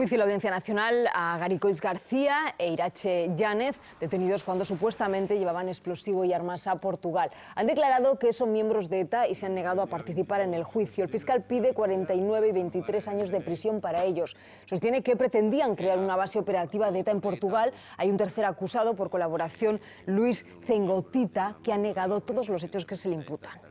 juicio la Audiencia Nacional a Garicois García e Irache Yánez, detenidos cuando supuestamente llevaban explosivo y armas a Portugal. Han declarado que son miembros de ETA y se han negado a participar en el juicio. El fiscal pide 49 y 23 años de prisión para ellos. Sostiene que pretendían crear una base operativa de ETA en Portugal. Hay un tercer acusado por colaboración, Luis Zengotita, que ha negado todos los hechos que se le imputan.